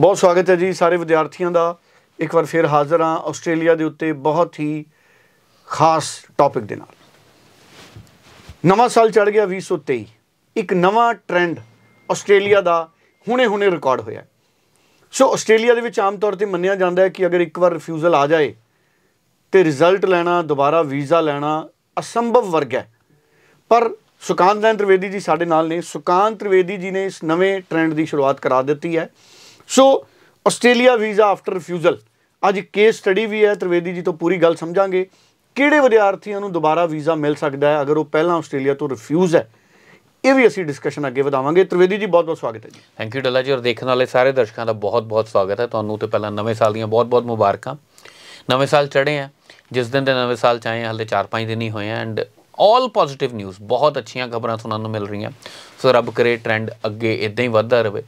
ਬਹੁਤ ਸਵਾਗਤ ਹੈ ਜੀ ਸਾਰੇ ਵਿਦਿਆਰਥੀਆਂ ਦਾ ਇੱਕ ਵਾਰ ਫਿਰ ਹਾਜ਼ਰ ਹਾਂ ਆਸਟ੍ਰੇਲੀਆ ਦੇ ਉੱਤੇ ਬਹੁਤ ਹੀ ਖਾਸ ਟੌਪਿਕ ਦੇ ਨਾਲ ਨਵਾਂ ਸਾਲ ਚੜ ਗਿਆ 2023 ਇੱਕ ਨਵਾਂ ਟ੍ਰੈਂਡ ਆਸਟ੍ਰੇਲੀਆ ਦਾ ਹੁਣੇ-ਹੁਣੇ ਰਿਕਾਰਡ ਹੋਇਆ ਸੋ ਆਸਟ੍ਰੇਲੀਆ ਦੇ ਵਿੱਚ ਆਮ ਤੌਰ ਤੇ ਮੰਨਿਆ ਜਾਂਦਾ ਹੈ ਕਿ ਅਗਰ ਇੱਕ ਵਾਰ ਰਿਫਿਊਜ਼ਲ ਆ ਜਾਏ ਤੇ ਰਿਜ਼ਲਟ ਲੈਣਾ ਦੁਬਾਰਾ ਵੀਜ਼ਾ ਲੈਣਾ ਅਸੰਭਵ ਵਰਗ ਹੈ ਪਰ ਸੁਕਾਂਤ ਜੈਨ ਤ੍ਰਿਵੇਦੀ ਜੀ ਸਾਡੇ ਨਾਲ ਨੇ ਸੁਕਾਂਤ ਤ੍ਰਿਵੇਦੀ ਜੀ ਨੇ ਇਸ ਨਵੇਂ ਟ੍ਰੈਂਡ ਦੀ ਸ਼ੁਰੂਆਤ ਕਰਾ ਦਿੱਤੀ ਹੈ so Australia visa after refusal ਅੱਜ ਕੇਸ ਸਟੱਡੀ ਵੀ ਹੈ ਤ੍ਰਿਵੇਦੀ ਜੀ ਤੋਂ ਪੂਰੀ ਗੱਲ ਸਮਝਾਂਗੇ ਕਿਹੜੇ ਵਿਦਿਆਰਥੀਆਂ ਨੂੰ ਦੁਬਾਰਾ ਵੀਜ਼ਾ ਮਿਲ ਸਕਦਾ ਹੈ ਅਗਰ ਉਹ ਪਹਿਲਾਂ ਆਸਟ੍ਰੇਲੀਆ ਤੋਂ ਰਿਫਿਊਜ਼ ਹੈ ਇਹ ਵੀ ਅਸੀਂ ਡਿਸਕਸ਼ਨ ਅੱਗੇ ਵਧਾਵਾਂਗੇ ਤ੍ਰਿਵੇਦੀ ਜੀ ਬਹੁਤ-ਬਹੁਤ ਸਵਾਗਤ ਹੈ ਜੀ ਥੈਂਕ ਯੂ ਡੱਲਾ ਜੀ ਔਰ ਦੇਖਣ ਵਾਲੇ ਸਾਰੇ ਦਰਸ਼ਕਾਂ ਦਾ ਬਹੁਤ-ਬਹੁਤ ਸਵਾਗਤ ਹੈ ਤੁਹਾਨੂੰ ਤੇ ਪਹਿਲਾਂ ਨਵੇਂ ਸਾਲ ਦੀਆਂ ਬਹੁਤ-ਬਹੁਤ ਮੁਬਾਰਕਾਂ ਨਵੇਂ ਸਾਲ ਚੜ੍ਹੇ ਆ ਜਿਸ ਦਿਨ ਦੇ ਨਵੇਂ ਸਾਲ ਚ ਆਏ ਹਲੇ 4-5 ਦਿਨ ਹੀ ਹੋਏ ਐਂਡ ਆਲ ਪੋਜ਼ਿਟਿਵ ਨਿਊਜ਼ ਬਹੁਤ ਅੱਛੀਆਂ ਖਬਰਾਂ ਸੁਣਨ ਨੂੰ ਮਿਲ ਰਹੀਆਂ ਸੋ ਰੱਬ ਕਰੇ ਟ੍ਰੈਂਡ ਅੱਗੇ ਇਦਾਂ ਹੀ ਵੱਧਦਾ ਰਹੇ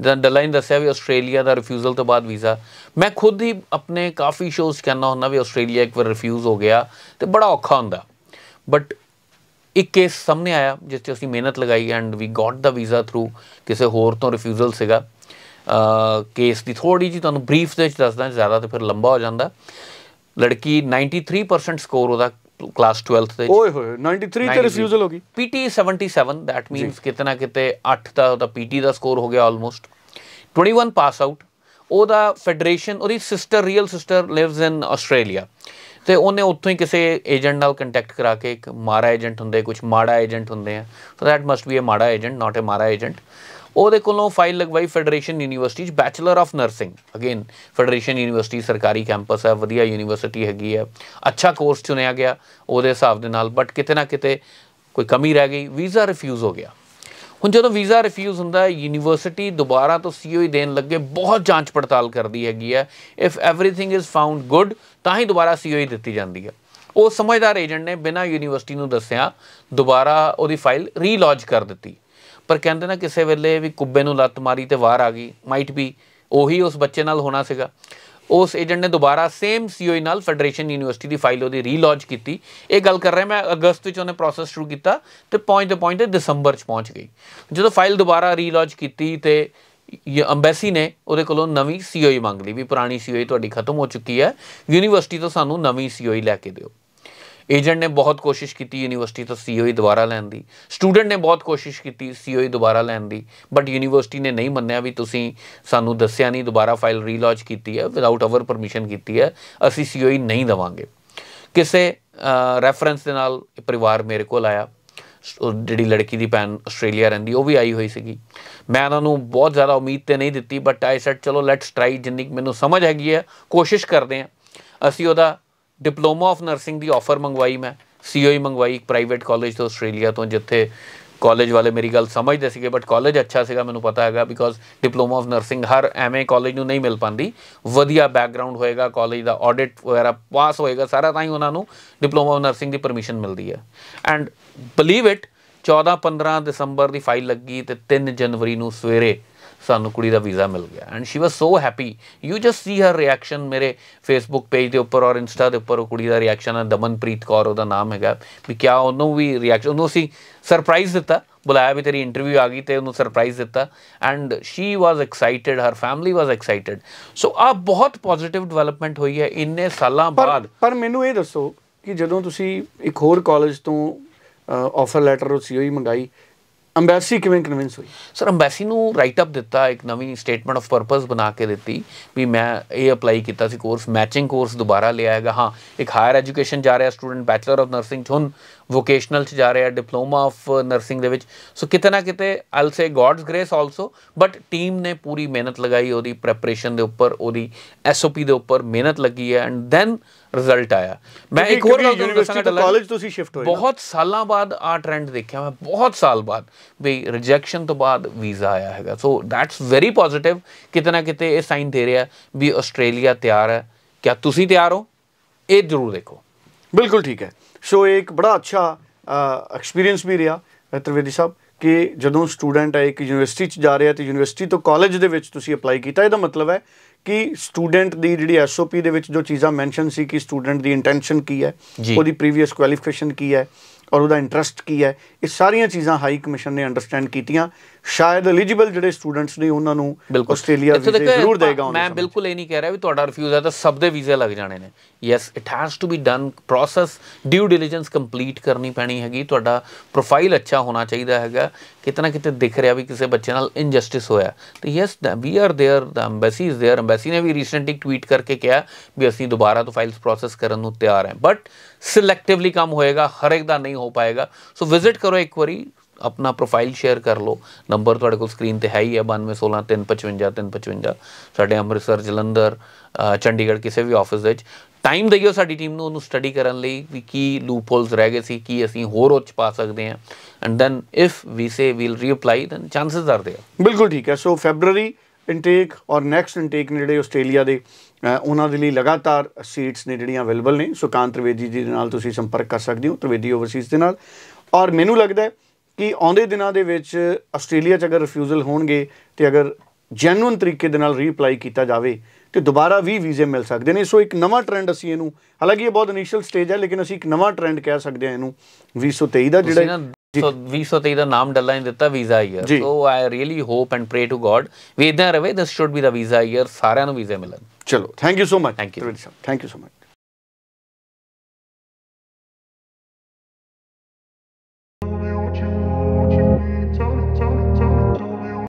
ਜਦੋਂ ਡੱਲਾ ਦੱਸਿਆ ਵੀ ਆਸਟ੍ਰੇਲੀਆ ਦਾ ਰਿਫਿਊਜ਼ਲ ਤੋਂ ਬਾਅਦ ਵੀਜ਼ਾ ਮੈਂ ਖੁਦ ਹੀ ਆਪਣੇ ਕਾਫੀ ਸ਼ੋਜ਼ ਕਰਨਾ ਹੁੰਦਾ ਵੀ ਆਸਟ੍ਰੇਲੀਆ ਇੱਕ ਵਾਰ ਰਿਫਿਊਜ਼ ਹੋ ਗਿਆ ਤੇ ਬੜਾ ਔਖਾ ਹੁੰਦਾ ਬਟ ਇੱਕ ਕੇਸ ਸਾਹਮਣੇ ਆਇਆ ਜਿਸ ਤੇ ਅਸੀਂ ਮਿਹਨਤ ਲਗਾਈ and we got the visa through ਕਿਸੇ ਹੋਰ ਤੋਂ ਰਿਫਿਊਜ਼ਲ ਸੀਗਾ ਕੇਸ ਦੀ ਥੋੜੀ ਜੀ ਤੁਹਾਨੂੰ ਬਰੀਫ ਦੇ ਵਿੱਚ ਦੱਸਦਾ ਜ਼ਿਆਦਾ ਤੇ ਫਿਰ ਲੰਬਾ ਹੋ ਜਾਂਦਾ ਲੜਕੀ 93% ਸਕੋਰ ਉਹਦਾ ਕਲਾਸ 12th ਦੇ ਓਏ ਹੋਏ 93 ਤੇ ਰਿਫਿਊਜ਼ਲ ਹੋ ਗਈ ਪੀਟੀ 77 ਦੈਟ ਮੀਨਸ ਕਿਤਨਾ ਕਿਤੇ 8 ਦਾ ਉਹਦਾ ਪੀਟੀ ਦਾ ਸਕੋਰ ਹੋ ਗਿਆ ਆਲਮੋਸਟ 21 ਪਾਸ ਆਊਟ ਉਹਦਾ ਫੈਡਰੇਸ਼ਨ ਉਹਦੀ sister real sister lives in Australia ਤੇ ਉਹਨੇ ਉੱਥੋਂ ਹੀ ਕਿਸੇ ਏਜੰਟ ਨਾਲ ਕੰਟੈਕਟ ਕਰਾ ਕੇ ਇੱਕ ਮਾਰਾ ਏਜੰਟ ਹੁੰਦੇ ਕੁਝ ਮਾੜਾ ਏਜੰਟ ਹੁੰਦੇ ਆ so that must be a ਮਾੜਾ ਏਜੰਟ ਨਾਟ ਅ ਮਾਰਾ ਏਜੰਟ ਉਹਦੇ ਕੋਲੋਂ ਫਾਈਲ ਲਗਵਾਈ ਫੈਡਰੇਸ਼ਨ ਯੂਨੀਵਰਸਿਟੀ ਚ bachelor of nursing again Federation University ਸਰਕਾਰੀ ਕੈਂਪਸ ਹੈ ਵਧੀਆ ਯੂਨੀਵਰਸਿਟੀ ਹੈਗੀ ਹੈ ਅੱਛਾ ਕੋਰਸ ਚੁਣਿਆ ਗਿਆ ਉਹਦੇ ਹਿਸਾਬ ਦੇ ਨਾਲ ਬਟ ਕਿਤੇ ਨਾ ਕਿਤੇ ਕੋਈ ਕਮੀ ਰਹਿ ਗਈ ਵੀਜ਼ਾ ਰਿਫਿਊਜ਼ ਹੋ ਗਿਆ ਹੁਣ ਜਦੋਂ ਵੀਜ਼ਾ ਰਿਫਿਊਜ਼ ਹੁੰਦਾ ਹੈ ਯੂਨੀਵਰਸਿਟੀ ਦੁਬਾਰਾ ਤੋਂ ਸੀਓਈ e ਦੇਣ ਲੱਗੇ ਬਹੁਤ ਜਾਂਚ ਪੜਤਾਲ ਕਰਦੀ ਹੈਗੀ ਹੈ if everything is found good ਤਾਂ ਹੀ ਦੁਬਾਰਾ ਸੀਓਈ e ਦਿੱਤੀ ਜਾਂਦੀ ਹੈ ਉਹ ਸਮਝਦਾਰ ਏਜੰਟ ਨੇ ਬਿਨਾ ਯੂਨੀਵਰਸਿਟੀ ਨੂੰ ਦੱਸਿਆ ਦੁਬਾਰਾ ਉਹਦੀ ਫਾਈਲ ਰੀਲੌਂਚ ਕਰ ਦਿੱਤੀ ਪਰ ਕਹਿੰਦੇ ਨਾ ਕਿਸੇ ਵੇਲੇ ਵੀ ਕੁੱਬੇ ਨੂੰ ਲੱਤ ਮਾਰੀ ਤੇ ਵਾਰ ਆ ਗਈ ਮਾਈਟ ਬੀ ਉਹੀ ਉਸ ਬੱਚੇ ਨਾਲ ਹੋਣਾ ਸੀਗਾ ਉਸ ਏਜੰਟ ਨੇ ਦੁਬਾਰਾ ਸੇਮ ਸੀਓਈ e ਨਾਲ ਫੈਡਰੇਸ਼ਨ ਯੂਨੀਵਰਸਿਟੀ ਦੀ ਫਾਈਲ ਉਹਦੀ ਰੀਲੌਂਚ ਕੀਤੀ ਇਹ ਗੱਲ ਕਰ ਰਿਹਾ ਮੈਂ ਅਗਸਤ ਵਿੱਚ ਉਹਨੇ ਪ੍ਰੋਸੈਸ ਸ਼ੁਰੂ ਕੀਤਾ ਤੇ ਪੁਆਇੰਟ ਦੇ ਪੁਆਇੰਟ ਤੇ ਦਸੰਬਰ 'ਚ ਪਹੁੰਚ ਗਈ ਜਦੋਂ ਫਾਈਲ ਦੁਬਾਰਾ ਰੀਲੌਂਚ ਕੀਤੀ ਤੇ ਇਹ ਐਮਬੈਸੀ ਨੇ ਉਹਦੇ ਕੋਲੋਂ ਨਵੀਂ ਸੀਓਈ e ਮੰਗ ਲਈ ਵੀ ਪੁਰਾਣੀ ਸੀਓਈ e ਤੁਹਾਡੀ ਖਤਮ ਹੋ ਚੁੱਕੀ ਹੈ ਯੂਨੀਵਰਸਿਟੀ ਤੋਂ ਸਾਨੂੰ ਨਵੀਂ ਸੀਓਈ ਲੈ ਕੇ ਦਿਓ ਏਜੰਟ ਨੇ ਬਹੁਤ ਕੋਸ਼ਿਸ਼ ਕੀਤੀ ਯੂਨੀਵਰਸਿਟੀ ਤੋਂ ਸੀਓਈ e ਦੁਬਾਰਾ ਲੈਣ ਦੀ ਸਟੂਡੈਂਟ ਨੇ ਬਹੁਤ ਕੋਸ਼ਿਸ਼ ਕੀਤੀ ਸੀਓਈ e ਦੁਬਾਰਾ ਲੈਣ ਦੀ ਬਟ ਯੂਨੀਵਰਸਿਟੀ ਨੇ ਨਹੀਂ ਮੰਨਿਆ ਵੀ ਤੁਸੀਂ ਸਾਨੂੰ ਦੱਸਿਆ ਨਹੀਂ ਦੁਬਾਰਾ ਫਾਈਲ ਰੀਲੌਂਚ ਕੀਤੀ ਹੈ ਵਿਦਆਊਟ ਆਵਰ ਪਰਮਿਸ਼ਨ ਕੀਤੀ ਹੈ ਅਸੀਂ ਸੀਓਈ e ਨਹੀਂ ਦਵਾਂਗੇ ਕਿਸੇ ਰੈਫਰੈਂਸ ਦੇ ਨਾਲ ਪਰਿਵਾਰ ਮੇਰੇ ਕੋਲ ਆਇਆ ਜਿਹੜੀ ਲੜਕੀ ਦੀ ਭੈਣ ਆਸਟ੍ਰੇਲੀਆ ਰਹਿੰਦੀ ਉਹ ਵੀ ਆਈ ਹੋਈ ਸੀਗੀ ਮੈਂ ਉਹਨਾਂ ਨੂੰ ਬਹੁਤ ਜ਼ਿਆਦਾ ਉਮੀਦ ਤੇ ਨਹੀਂ ਦਿੱਤੀ ਬਟ ਆਈ ਸੈਡ ਚਲੋ ਲੈਟਸ ਟਰਾਈ ਜਿੰਨੀ ਮੈਨੂੰ ਸਮਝ ਹੈਗੀ ਹੈ ਕੋਸ਼ਿਸ਼ ਕਰਦੇ ਹਾਂ ਅਸੀਂ ਉਹਦਾ ਡਿਪਲੋਮਾ ਆਫ ਨਰਸਿੰਗ ਦੀ ਆਫਰ ਮੰਗਵਾਈ ਮੈਂ ਸੀਓਈ e ਮੰਗਵਾਈ ਇੱਕ ਪ੍ਰਾਈਵੇਟ ਕਾਲਜ ਤੋਂ ਆਸਟ੍ਰੇਲੀਆ ਤੋਂ ਜਿੱਥੇ ਕਾਲਜ ਵਾਲੇ ਮੇਰੀ ਗੱਲ ਸਮਝਦੇ ਸੀਗੇ ਬਟ ਕਾਲਜ ਅੱਛਾ ਸੀਗਾ ਮੈਨੂੰ ਪਤਾ ਹੈਗਾ ਬਿਕੋਜ਼ ਡਿਪਲੋਮਾ ਆਫ ਨਰਸਿੰਗ ਹਰ ਐਮਏ ਕਾਲਜ ਨੂੰ ਨਹੀਂ ਮਿਲ ਪਾਂਦੀ ਵਧੀਆ ਬੈਕਗ੍ਰਾਉਂਡ ਹੋਏਗਾ ਕਾਲਜ ਦਾ ਆਡਿਟ ਵਗੈਰਾ ਪਾਸ ਹੋਏਗਾ ਸਾਰਾ ਤਾਂ ਹੀ ਉਹਨਾਂ ਨੂੰ ਡਿਪਲੋਮਾ ਆਫ ਨਰਸਿੰਗ ਦੀ ਪਰਮਿਸ਼ਨ ਮਿਲਦੀ ਹੈ ਐਂਡ ਬਲੀਵ ਇਟ 14 15 ਦਸੰਬਰ ਦੀ ਫਾਈਲ ਲੱਗੀ ਤੇ 3 ਜਨਵਰੀ ਨੂੰ ਸਵੇਰੇ ਸਾਨੂੰ ਕੁੜੀ ਦਾ ਵੀਜ਼ਾ ਮਿਲ ਗਿਆ and she was so happy you just see her reaction ਮੇਰੇ ਫੇਸਬੁੱਕ ਪੇਜ ਦੇ ਉੱਪਰ ਔਰ ਇੰਸਟਾ ਦੇ ਉੱਪਰ ਉਹ ਕੁੜੀ ਦਾ ਰਿਐਕਸ਼ਨ ਹੈ ਦਮਨਪ੍ਰੀਤ ਕੌਰ ਉਹਦਾ ਨਾਮ ਹੈਗਾ ਵੀ ਕਿਆ ਉਹਨੂੰ ਵੀ ਰਿਐਕਸ਼ਨ ਉਹਨੂੰ ਸੀ ਸਰਪ੍ਰਾਈਜ਼ ਦਿੱਤਾ ਬੁਲਾਇਆ ਵੀ ਤੇਰੀ ਇੰਟਰਵਿਊ ਆ ਗਈ ਤੇ ਉਹਨੂੰ ਸਰਪ੍ਰਾਈਜ਼ ਦਿੱਤਾ and she was excited her family was excited so ਆ ਬਹੁਤ ਪੋਜ਼ਿਟਿਵ ਡਿਵੈਲਪਮੈਂਟ ਹੋਈ ਹੈ ਇੰਨੇ ਸਾਲਾਂ ਬਾਅਦ ਪਰ ਮੈਨੂੰ ਇਹ ਦੱਸੋ ਕਿ ਜਦੋਂ ਤੁਸੀਂ ਇੱਕ ਹੋਰ ਕਾਲਜ ਤੋਂ ਆਫਰ ਲੈਟਰ ਉਹ ਹੀ ਮੰਗਾਈ ਅੰਬੈਸੀ ਕਿਵੇਂ ਕਨਵਿੰਸ ਹੋਈ ਸਰ ਅੰਬੈਸੀ ਨੂੰ ਰਾਈਟ ਅਪ ਦਿੱਤਾ ਇੱਕ ਨਵੀਂ ਸਟੇਟਮੈਂਟ ਆਫ ਪਰਪਸ ਬਣਾ ਕੇ ਦਿੱਤੀ ਵੀ ਮੈਂ ਇਹ ਅਪਲਾਈ ਕੀਤਾ ਸੀ ਕੋਰਸ ਮੈਚਿੰਗ ਕੋਰਸ ਦੁਬਾਰਾ ਲਿਆ ਹੈਗਾ ਹਾਂ ਇੱਕ ਹਾਇਰ ਐਜੂਕੇਸ਼ਨ ਜਾ ਰਿਹਾ ਸਟੂਡੈਂਟ ਬੈਚਲਰ ਆਫ ਨਰਸਿੰਗ ਹੁਣ ਵੋਕੇਸ਼ਨਲ ਚ ਜਾ ਰਿਹਾ ਡਿਪਲੋਮਾ ਆਫ ਨਰਸਿੰਗ ਦੇ ਵਿੱਚ ਸੋ ਕਿਤੇ ਨਾ ਕਿਤੇ all say God's grace also but team ਨੇ ਪੂਰੀ ਮਿਹਨਤ ਲਗਾਈ ਉਹਦੀ ਪ੍ਰੈਪਰੇਸ਼ਨ ਦੇ ਉੱਪਰ ਉਹਦੀ ਐਸਓਪੀ ਦੇ ਉੱਪਰ ਮਿਹਨਤ ਲੱਗੀ ਹੈ ਐਂਡ ਦੈਨ ਰਿਜ਼ਲਟ ਆਇਆ ਮੈਂ ਇੱਕ ਹੋਰ ਗੱਲ ਤੁਹਾਨੂੰ ਦੱਸਾਂਗਾ ਕਾਲਜ ਤੁਸੀਂ ਸ਼ਿਫਟ ਹੋਏ ਬਹੁਤ ਸਾਲਾਂ ਬਾਅਦ ਆ ਟ੍ਰੈਂਡ ਦੇਖਿਆ ਮੈਂ ਬਹੁਤ ਸਾਲ ਬਾਅਦ ਵੀ ਰਿਜੈਕਸ਼ਨ ਤੋਂ ਬਾਅਦ ਵੀਜ਼ਾ ਆਇਆ ਹੈਗਾ ਸੋ ਦੈਟਸ ਵੈਰੀ ਪੋਜ਼ਿਟਿਵ ਕਿਤਨਾ ਕਿਤੇ ਇਹ ਸਾਈਨ ਦੇ ਰਿਹਾ ਵੀ ਆਸਟ੍ਰੇਲੀਆ ਤਿਆਰ ਹੈ ਕਿਆ ਤੁਸੀਂ ਤਿਆਰ ਹੋ ਇਹ ਜ਼ਰੂਰ ਦੇਖੋ ਬਿਲਕੁਲ ਠੀਕ ਹੈ ਸੋ ਇੱਕ ਬੜਾ ਅੱਛਾ ਐਕਸਪੀਰੀਅੰਸ ਵੀ ਰਿਹਾ ਤ੍ਰਿਵੇਦੀ ਸਾਹਿਬ ਕਿ ਜਦੋਂ ਸਟੂਡੈਂਟ ਹੈ ਇੱਕ ਯੂਨੀਵਰਸਿਟੀ 'ਚ ਜਾ ਰਿਹਾ ਤੇ ਯੂਨੀਵਰਸਿਟੀ ਤੋਂ ਕਾਲਜ ਦੇ ਵਿੱਚ ਤੁਸੀਂ ਅਪਲਾਈ ਕੀਤਾ ਇਹਦਾ ਮਤਲਬ ਹੈ ਕਿ ਸਟੂਡੈਂਟ ਦੀ ਜਿਹੜੀ ਐਸਓਪੀ ਦੇ ਵਿੱਚ ਜੋ ਚੀਜ਼ਾਂ ਮੈਂਸ਼ਨ ਸੀ ਕਿ ਸਟੂਡੈਂਟ ਦੀ ਇੰਟੈਂਸ਼ਨ ਕੀ ਹੈ ਉਹਦੀ ਪ੍ਰੀਵੀਅਸ ਕੁਆਲੀਫਿਕੇਸ਼ਨ ਕੀ ਹੈ ਔਰ ਉਹਦਾ ਇੰਟਰਸਟ ਕੀ ਹੈ ਇਹ ਸਾਰੀਆਂ ਚੀਜ਼ਾਂ ਹਾਈ ਕਮਿਸ਼ਨ ਨੇ ਅੰਡਰਸਟੈਂਡ ਕੀਤੀਆਂ ਸ਼ਾਇਦ ਐਲੀਜੀਬਲ ਜਿਹੜੇ ਸਟੂਡੈਂਟਸ ਨੇ ਉਹਨਾਂ ਨੂੰ ਆਸਟ੍ਰੇਲੀਆ ਵੀਜ਼ਾ ਜ਼ਰੂਰ ਦੇਗਾ ਮੈਂ ਬਿਲਕੁਲ ਇਹ ਨਹੀਂ ਕਹਿ ਰਿਹਾ ਵੀ ਤੁਹਾਡਾ ਰਿਫਿਊਜ਼ ਹੈ ਤਾਂ ਸਭ ਦੇ ਵੀਜ਼ੇ ਲੱਗ ਜਾਣੇ ਨੇ yes it has to be done process due diligence complete ਕਰਨੀ ਪੈਣੀ ਹੈਗੀ ਤੁਹਾਡਾ ਪ੍ਰੋਫਾਈਲ ਅੱਛਾ ਹੋਣਾ ਚਾਹੀਦਾ ਹੈਗਾ ਕਿਤਨਾ ਕਿਤੇ ਦਿਖ ਰਿਹਾ ਵੀ ਕਿਸੇ ਬੱਚੇ ਨਾਲ ਇਨਜਸਟਿਸ ਹੋਇਆ ਤੇ yes we are there the embassy is there embassy ਨੇ ਵੀ ਰੀਸੈਂਟਲੀ ਟਵੀਟ ਕਰਕੇ ਕਿਹਾ ਵੀ ਅਸੀਂ ਦੁਬਾਰਾ ਤੋਂ ਫਾਈਲਸ ਪ੍ਰੋਸੈਸ ਕਰਨ ਨੂੰ ਤਿਆਰ ਹਾਂ ਬਟ ਸਿਲੈਕਟਿਵਲੀ ਕੰਮ ਹੋਏਗਾ ਹਰ ਇੱਕ ਦਾ ਨਹੀਂ ਹੋ ਪਾਏਗਾ ਸੋ ਵਿਜ਼ਿਟ ਕਰੋ ਇੱਕ ਵਾਰੀ अपना प्रोफाइल शेयर कर लो नंबर थोड़े को स्क्रीन पर है ही है बानवे सोलह तीन पचवंजा तीन पचवंजा साढ़े अमृतसर जलंधर चंडीगढ़ किसी भी ऑफिस ਟਾਈਮ ਦਈਓ ਸਾਡੀ ਟੀਮ ਨੂੰ ਉਹਨੂੰ ਸਟੱਡੀ ਕਰਨ ਲਈ ਵੀ ਕੀ ਲੂਪ ਹੋਲਸ ਰਹਿ ਗਏ ਸੀ ਕੀ ਅਸੀਂ ਹੋਰ ਉੱਚ ਪਾ ਸਕਦੇ ਹਾਂ and then if we say we'll reapply then chances are there ਬਿਲਕੁਲ ਠੀਕ ਹੈ ਸੋ ਫੈਬਰੂਰੀ ਇਨਟੇਕ ਔਰ ਨੈਕਸਟ ਇਨਟੇਕ ਨੇ ਜਿਹੜੇ ਆਸਟ੍ਰੇਲੀਆ ਦੇ ਉਹਨਾਂ ਦੇ ਲਈ ਲਗਾਤਾਰ ਸੀਟਸ ਨੇ ਜਿਹੜੀਆਂ ਅਵੇਲੇਬਲ ਨੇ ਸੋ ਕਾਂਤ ਤ੍ਰਿਵੇਦੀ ਜੀ ਦੇ ਨਾਲ ਤੁਸੀਂ ਸੰਪਰਕ ਕਰ ਸਕਦੇ ਹੋ ਤ੍ਰਿਵੇਦੀ ਓਵਰਸੀਜ਼ ਦੇ ਨਾਲ ਔਰ ਮੈਨੂੰ ਲੱਗਦਾ ਹੈ ਕਿ ਆਉਂਦੇ ਦਿਨਾਂ ਦੇ ਵਿੱਚ ਆਸਟ੍ਰੇਲੀਆ 'ਚ ਅਗਰ ਰਿਫਿਊਜ਼ਲ ਹੋਣਗੇ ਤੇ ਅਗਰ ਜੈਨੂਇਨ ਤਰੀਕੇ ਦੇ ਨਾਲ ਰੀਪਲਾਈ ਕੀਤਾ ਜਾਵੇ ਤੇ ਦੁਬਾਰਾ ਵੀ ਵੀਜ਼ੇ ਮਿਲ ਸਕਦੇ ਨੇ ਸੋ ਇੱਕ ਨਵਾਂ ਟ੍ਰੈਂਡ ਅਸੀਂ ਇਹਨੂੰ ਹਾਲਾਂਕਿ ਇਹ ਬਹੁਤ ਇਨੀਸ਼ੀਅਲ ਸਟੇਜ ਹੈ ਲੇਕਿਨ ਅਸੀਂ ਇੱਕ ਨਵਾਂ ਟ੍ਰੈਂਡ ਕਹਿ ਸਕਦੇ ਹਾਂ ਇਹਨੂੰ 2023 ਦਾ ਜਿਹੜਾ ਸੋ 2023 ਦਾ ਨਾਮ ਡੱਲਾ ਨੇ ਦਿੱਤਾ visa year so I really hope and pray to God ਵੀ ਇਦਾਂ ਰਵੇ this should be the visa year ਸਾਰਿਆਂ ਨੂੰ ਵੀਜ਼ੇ ਮਿਲਣ ਚਲੋ thank you so much thank you thank you so much